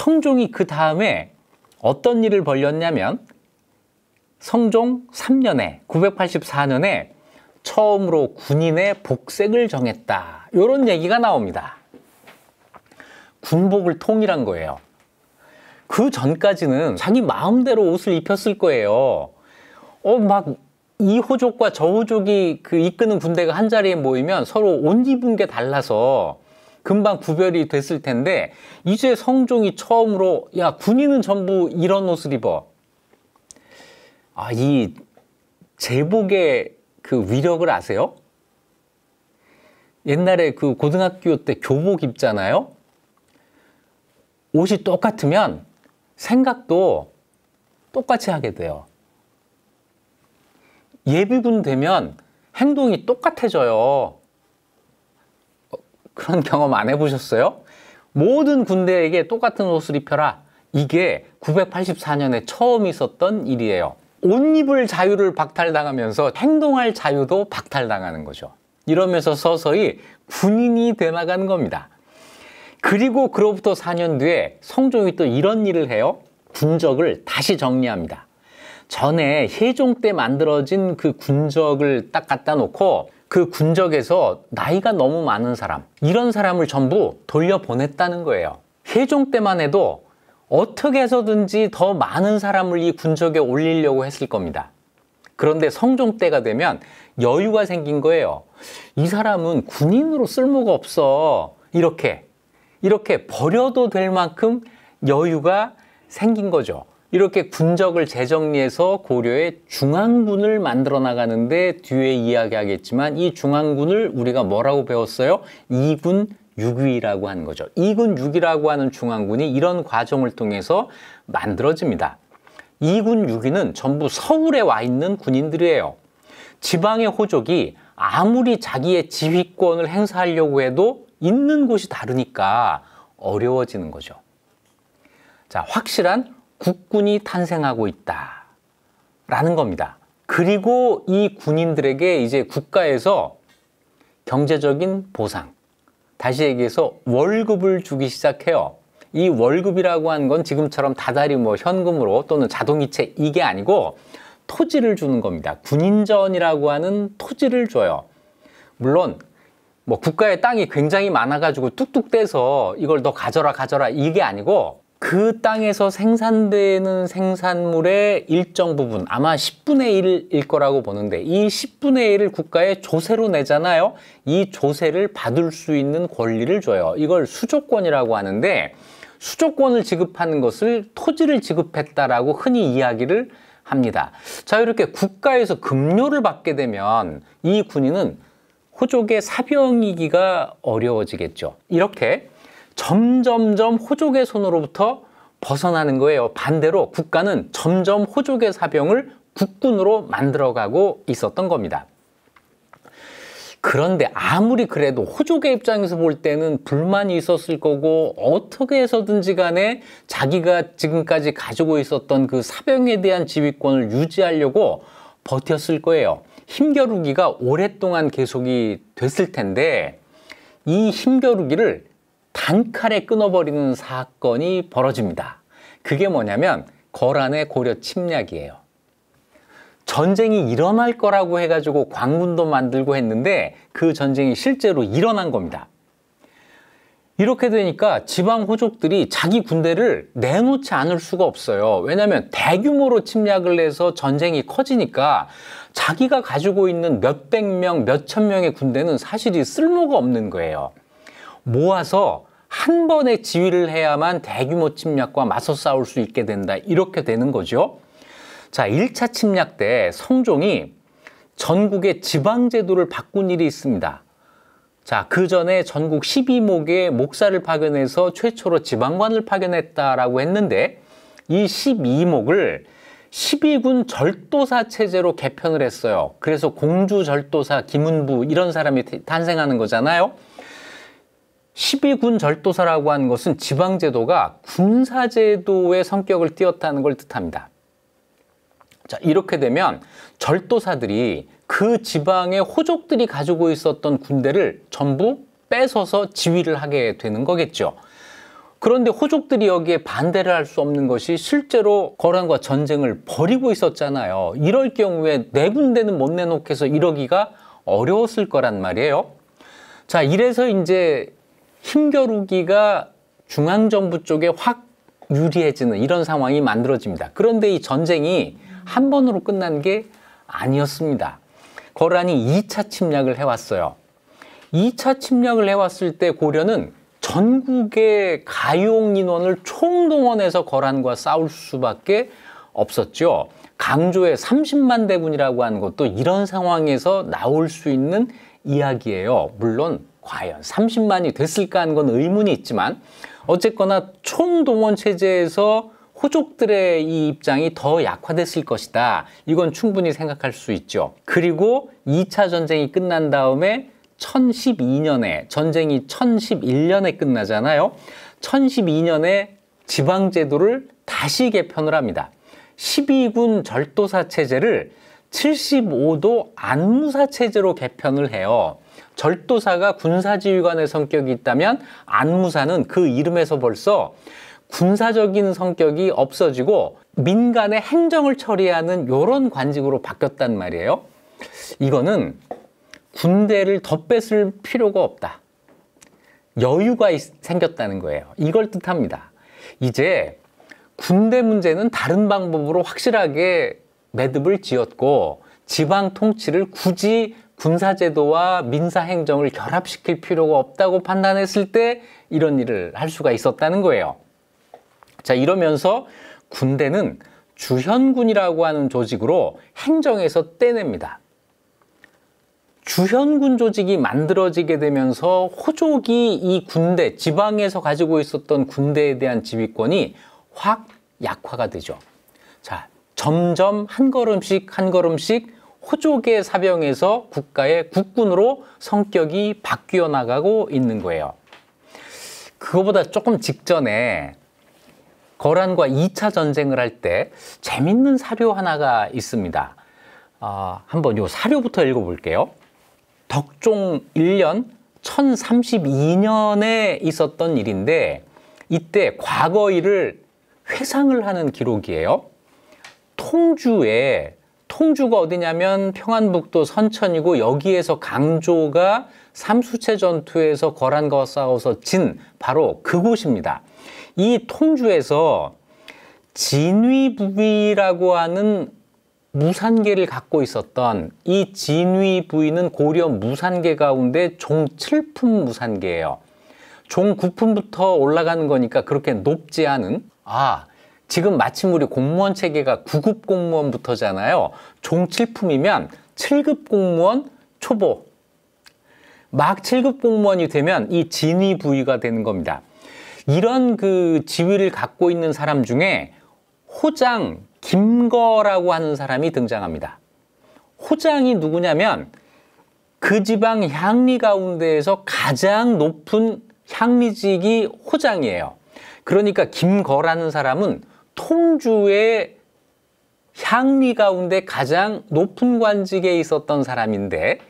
성종이 그 다음에 어떤 일을 벌렸냐면 성종 3년에 984년에 처음으로 군인의 복색을 정했다. 이런 얘기가 나옵니다. 군복을 통일한 거예요. 그 전까지는 자기 마음대로 옷을 입혔을 거예요. 어, 막, 이 호족과 저 호족이 그 이끄는 군대가 한 자리에 모이면 서로 옷 입은 게 달라서 금방 구별이 됐을 텐데 이제 성종이 처음으로 야 군인은 전부 이런 옷을 입어. 아이 제복의 그 위력을 아세요? 옛날에 그 고등학교 때 교복 입잖아요. 옷이 똑같으면 생각도 똑같이 하게 돼요. 예비군 되면 행동이 똑같아져요. 그런 경험 안 해보셨어요? 모든 군대에게 똑같은 옷을 입혀라. 이게 984년에 처음 있었던 일이에요. 옷 입을 자유를 박탈당하면서 행동할 자유도 박탈당하는 거죠. 이러면서 서서히 군인이 되 나간 겁니다. 그리고 그로부터 4년 뒤에 성종이 또 이런 일을 해요. 군적을 다시 정리합니다. 전에 혜종 때 만들어진 그 군적을 딱 갖다 놓고 그 군적에서 나이가 너무 많은 사람, 이런 사람을 전부 돌려보냈다는 거예요. 회종 때만 해도 어떻게 해서든지 더 많은 사람을 이 군적에 올리려고 했을 겁니다. 그런데 성종 때가 되면 여유가 생긴 거예요. 이 사람은 군인으로 쓸모가 없어. 이렇게, 이렇게 버려도 될 만큼 여유가 생긴 거죠. 이렇게 군적을 재정리해서 고려의 중앙군을 만들어 나가는데 뒤에 이야기하겠지만 이 중앙군을 우리가 뭐라고 배웠어요? 2군 6위라고 하는 거죠. 2군 6위라고 하는 중앙군이 이런 과정을 통해서 만들어집니다. 2군 6위는 전부 서울에 와 있는 군인들이에요. 지방의 호족이 아무리 자기의 지휘권을 행사하려고 해도 있는 곳이 다르니까 어려워지는 거죠. 자, 확실한 국군이 탄생하고 있다. 라는 겁니다. 그리고 이 군인들에게 이제 국가에서 경제적인 보상, 다시 얘기해서 월급을 주기 시작해요. 이 월급이라고 하는 건 지금처럼 다달이 뭐 현금으로 또는 자동이체 이게 아니고 토지를 주는 겁니다. 군인전이라고 하는 토지를 줘요. 물론 뭐 국가의 땅이 굉장히 많아가지고 뚝뚝 떼서 이걸 너 가져라 가져라 이게 아니고 그 땅에서 생산되는 생산물의 일정 부분 아마 10분의 1일 거라고 보는데 이 10분의 1을 국가에 조세로 내잖아요. 이 조세를 받을 수 있는 권리를 줘요. 이걸 수조권이라고 하는데 수조권을 지급하는 것을 토지를 지급했다라고 흔히 이야기를 합니다. 자 이렇게 국가에서 급료를 받게 되면 이 군인은 호족의 사병이기가 어려워지겠죠. 이렇게 점점점 호족의 손으로부터 벗어나는 거예요. 반대로 국가는 점점 호족의 사병을 국군으로 만들어가고 있었던 겁니다. 그런데 아무리 그래도 호족의 입장에서 볼 때는 불만이 있었을 거고 어떻게 해서든지 간에 자기가 지금까지 가지고 있었던 그 사병에 대한 지휘권을 유지하려고 버텼을 거예요. 힘겨루기가 오랫동안 계속이 됐을 텐데 이 힘겨루기를 단칼에 끊어버리는 사건이 벌어집니다. 그게 뭐냐면 거란의 고려 침략이에요. 전쟁이 일어날 거라고 해가지고 광군도 만들고 했는데 그 전쟁이 실제로 일어난 겁니다. 이렇게 되니까 지방 호족들이 자기 군대를 내놓지 않을 수가 없어요. 왜냐하면 대규모로 침략을 해서 전쟁이 커지니까 자기가 가지고 있는 몇 백 명, 몇 천 명의 군대는 사실이 쓸모가 없는 거예요. 모아서 한 번에 지휘를 해야만 대규모 침략과 맞서 싸울 수 있게 된다. 이렇게 되는 거죠. 자, 1차 침략 때 성종이 전국의 지방제도를 바꾼 일이 있습니다. 자, 그 전에 전국 12목의 목사를 파견해서 최초로 지방관을 파견했다라고 했는데 이 12목을 12군 절도사 체제로 개편을 했어요. 그래서 공주 절도사, 기문부 이런 사람이 탄생하는 거잖아요. 12군 절도사라고 하는 것은 지방제도가 군사제도의 성격을 띄었다는 걸 뜻합니다. 자, 이렇게 되면 절도사들이 그 지방의 호족들이 가지고 있었던 군대를 전부 뺏어서 지휘를 하게 되는 거겠죠. 그런데 호족들이 여기에 반대를 할 수 없는 것이 실제로 거란과 전쟁을 벌이고 있었잖아요. 이럴 경우에 내 네 군대는 못 내놓게 해서 이러기가 어려웠을 거란 말이에요. 자, 이래서 이제 힘겨루기가 중앙정부 쪽에 확 유리해지는 이런 상황이 만들어집니다. 그런데 이 전쟁이 한 번으로 끝난 게 아니었습니다. 거란이 2차 침략을 해왔어요. 2차 침략을 해왔을 때 고려는 전국의 가용 인원을 총동원해서 거란과 싸울 수밖에 없었죠. 강조의 30만 대군이라고 하는 것도 이런 상황에서 나올 수 있는 이야기예요. 물론 과연 30만이 됐을까 하는 건 의문이 있지만 어쨌거나 총동원 체제에서 호족들의 이 입장이 더 약화됐을 것이다. 이건 충분히 생각할 수 있죠. 그리고 2차 전쟁이 끝난 다음에 1012년에 전쟁이 1011년에 끝나잖아요. 1012년에 지방 제도를 다시 개편을 합니다. 12군 절도사 체제를 75도 안무사 체제로 개편을 해요. 절도사가 군사지휘관의 성격이 있다면 안무사는 그 이름에서 벌써 군사적인 성격이 없어지고 민간의 행정을 처리하는 이런 관직으로 바뀌었단 말이에요. 이거는 군대를 덧뺏을 필요가 없다. 여유가 있, 생겼다는 거예요. 이걸 뜻합니다. 이제 군대 문제는 다른 방법으로 확실하게 매듭을 지었고 지방 통치를 굳이 군사제도와 민사행정을 결합시킬 필요가 없다고 판단했을 때 이런 일을 할 수가 있었다는 거예요. 자, 이러면서 군대는 주현군이라고 하는 조직으로 행정에서 떼냅니다. 주현군 조직이 만들어지게 되면서 호족이 이 군대, 지방에서 가지고 있었던 군대에 대한 지휘권이 확 약화가 되죠. 자, 점점 한 걸음씩 한 걸음씩 호족의 사병에서 국가의 국군으로 성격이 바뀌어 나가고 있는 거예요. 그거보다 조금 직전에 거란과 2차 전쟁을 할 때 재밌는 사료 하나가 있습니다. 아, 한번 요 사료부터 읽어볼게요. 덕종 1년 1032년에 있었던 일인데 이때 과거 일을 회상을 하는 기록이에요. 통주에 통주가 어디냐면 평안북도 선천이고 여기에서 강조가 삼수체 전투에서 거란과 싸워서 진 바로 그곳입니다. 이 통주에서 진위부위라고 하는 무산계를 갖고 있었던 이 진위부위는 고려 무산계 가운데 종 7품 무산계예요. 종 9품부터 올라가는 거니까 그렇게 높지 않은 아 지금 마침 우리 공무원 체계가 9급 공무원부터잖아요. 종칠품이면 7급 공무원 초보. 막 7급 공무원이 되면 이 진위 부위가 되는 겁니다. 이런 그 지위를 갖고 있는 사람 중에 호장 김거라고 하는 사람이 등장합니다. 호장이 누구냐면 그 지방 향리 가운데에서 가장 높은 향리직이 호장이에요. 그러니까 김거라는 사람은 통주의 향리 가운데 가장 높은 관직에 있었던 사람인데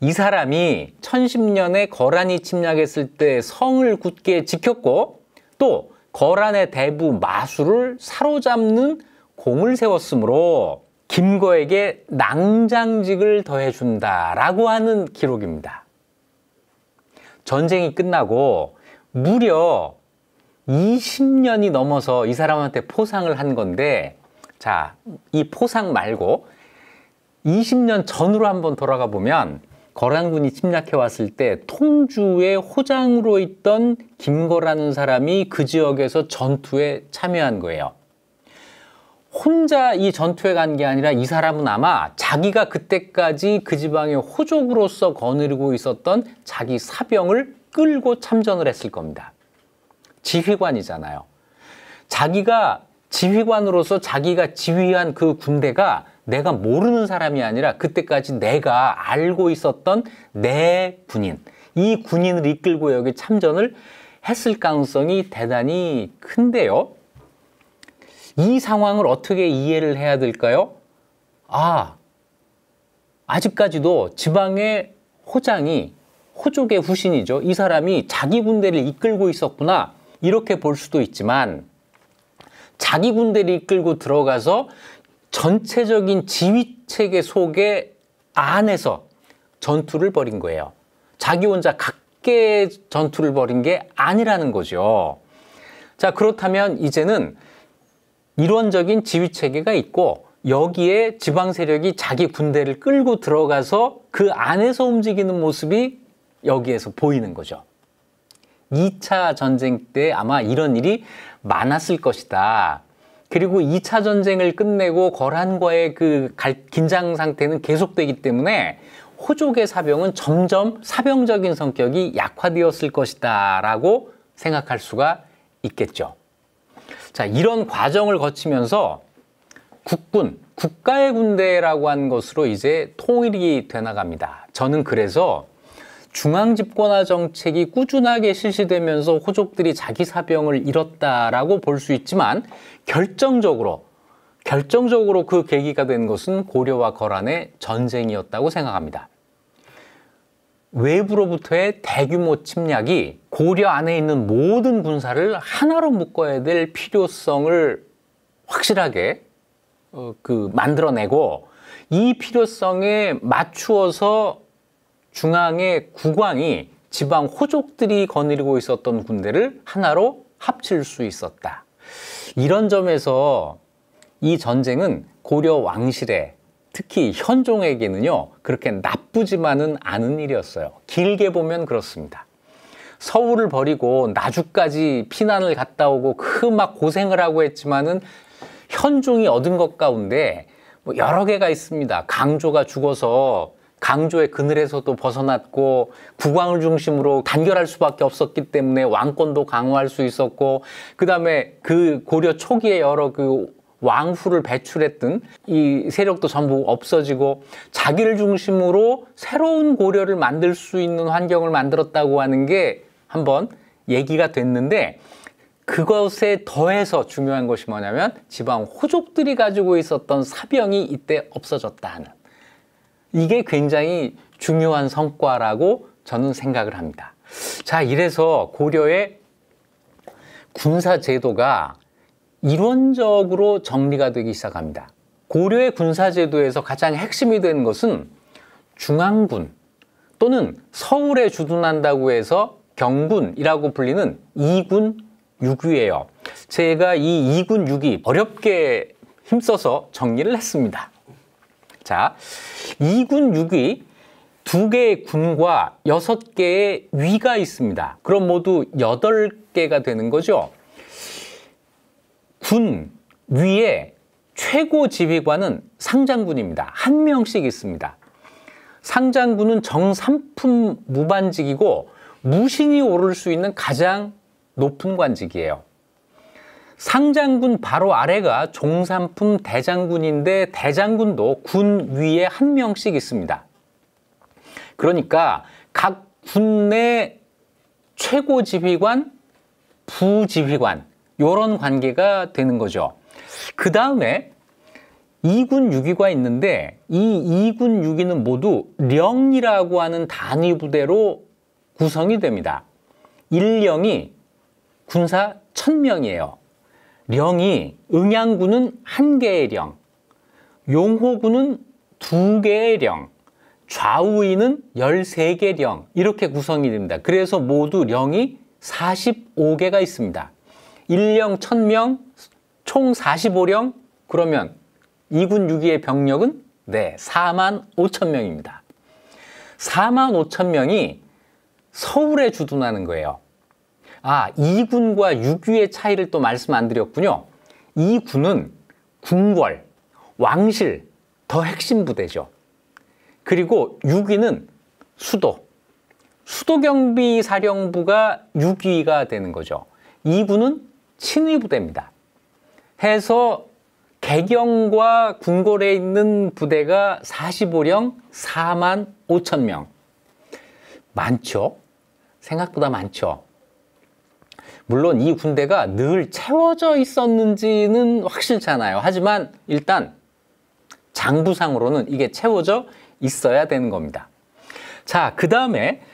이 사람이 1010년에 거란이 침략했을 때 성을 굳게 지켰고 또 거란의 대부 마술을 사로잡는 공을 세웠으므로 김거에게 낭장직을 더해준다라고 하는 기록입니다. 전쟁이 끝나고 무려 20년이 넘어서 이 사람한테 포상을 한 건데 자, 이 포상 말고 20년 전으로 한번 돌아가 보면 거란군이 침략해 왔을 때 통주의 호장으로 있던 김거라는 사람이 그 지역에서 전투에 참여한 거예요. 혼자 이 전투에 간 게 아니라 이 사람은 아마 자기가 그때까지 그 지방의 호족으로서 거느리고 있었던 자기 사병을 끌고 참전을 했을 겁니다. 지휘관이잖아요. 자기가 지휘관으로서 자기가 지휘한 그 군대가 내가 모르는 사람이 아니라 그때까지 내가 알고 있었던 내 군인, 이 군인을 이끌고 여기 참전을 했을 가능성이 대단히 큰데요. 이 상황을 어떻게 이해를 해야 될까요? 아, 아직까지도 지방의 호장이 호족의 후신이죠. 이 사람이 자기 군대를 이끌고 있었구나. 이렇게 볼 수도 있지만 자기 군대를 이끌고 들어가서 전체적인 지휘체계 속에 안에서 전투를 벌인 거예요. 자기 혼자 각계 전투를 벌인 게 아니라는 거죠. 자, 그렇다면 이제는 이론적인 지휘체계가 있고 여기에 지방 세력이 자기 군대를 끌고 들어가서 그 안에서 움직이는 모습이 여기에서 보이는 거죠. 2차 전쟁 때 아마 이런 일이 많았을 것이다. 그리고 2차 전쟁을 끝내고 거란과의 그 긴장 상태는 계속되기 때문에 호족의 사병은 점점 사병적인 성격이 약화되었을 것이다 라고 생각할 수가 있겠죠. 자, 이런 과정을 거치면서 국군, 국가의 군대라고 한 것으로 이제 통일이 되나갑니다. 저는 그래서 중앙 집권화 정책이 꾸준하게 실시되면서 호족들이 자기 사병을 잃었다라고 볼 수 있지만 결정적으로 결정적으로 그 계기가 된 것은 고려와 거란의 전쟁이었다고 생각합니다. 외부로부터의 대규모 침략이 고려 안에 있는 모든 군사를 하나로 묶어야 될 필요성을 확실하게 어, 그 만들어내고 이 필요성에 맞추어서 중앙의 국왕이 지방 호족들이 거느리고 있었던 군대를 하나로 합칠 수 있었다. 이런 점에서 이 전쟁은 고려 왕실에 특히 현종에게는요 그렇게 나쁘지만은 않은 일이었어요. 길게 보면 그렇습니다. 서울을 버리고 나주까지 피난을 갔다 오고 그 막 고생을 하고 했지만은 현종이 얻은 것 가운데 뭐 여러 개가 있습니다. 강조가 죽어서 강조의 그늘에서도 벗어났고 국왕을 중심으로 단결할 수밖에 없었기 때문에 왕권도 강화할 수 있었고 그다음에 그 고려 초기에 여러 그 왕후를 배출했던 이 세력도 전부 없어지고 자기를 중심으로 새로운 고려를 만들 수 있는 환경을 만들었다고 하는 게 한번 얘기가 됐는데 그것에 더해서 중요한 것이 뭐냐면 지방 호족들이 가지고 있었던 사병이 이때 없어졌다 는 이게 굉장히 중요한 성과라고 저는 생각을 합니다. 자, 이래서 고려의 군사 제도가 이론적으로 정리가 되기 시작합니다. 고려의 군사 제도에서 가장 핵심이 되는 것은 중앙군 또는 서울에 주둔한다고 해서 경군이라고 불리는 이군육위예요 제가 이 이군육위 어렵게 힘써서 정리를 했습니다. 자, 2군 6위 두 개의 군과 여섯 개의 위가 있습니다. 그럼 모두 여덟 개가 되는 거죠. 군 위에 최고 지휘관은 상장군입니다. 한 명씩 있습니다. 상장군은 정삼품 무반직이고 무신이 오를 수 있는 가장 높은 관직이에요. 상장군 바로 아래가 종산품 대장군인데 대장군도 군 위에 한 명씩 있습니다. 그러니까 각 군 내 최고 지휘관, 부지휘관 이런 관계가 되는 거죠. 그 다음에 2군 6위가 있는데 이 2군 6위는 모두 령이라고 하는 단위 부대로 구성이 됩니다. 1령이 군사 1000명이에요. 령이 응양군은 한 개의 령, 용호군은 두 개의 령, 좌우인은 13개 령 이렇게 구성이 됩니다. 그래서 모두 령이 45개가 있습니다. 1령 1000명, 총 45령 그러면 2군 6위의 병력은 네, 4만 5천 명입니다. 4만 5천 명이 서울에 주둔하는 거예요. 아, 2군과 6위의 차이를 또 말씀 안 드렸군요. 2군은 궁궐, 왕실, 더 핵심 부대죠. 그리고 6위는 수도. 수도경비사령부가 6위가 되는 거죠. 2군은 친위 부대입니다. 해서 개경과 궁궐에 있는 부대가 45령 4만 5천 명. 많죠? 생각보다 많죠? 물론 이 군대가 늘 채워져 있었는지는 확실치않아요 하지만 일단 장부상으로는 이게 채워져 있어야 되는 겁니다. 자, 그 다음에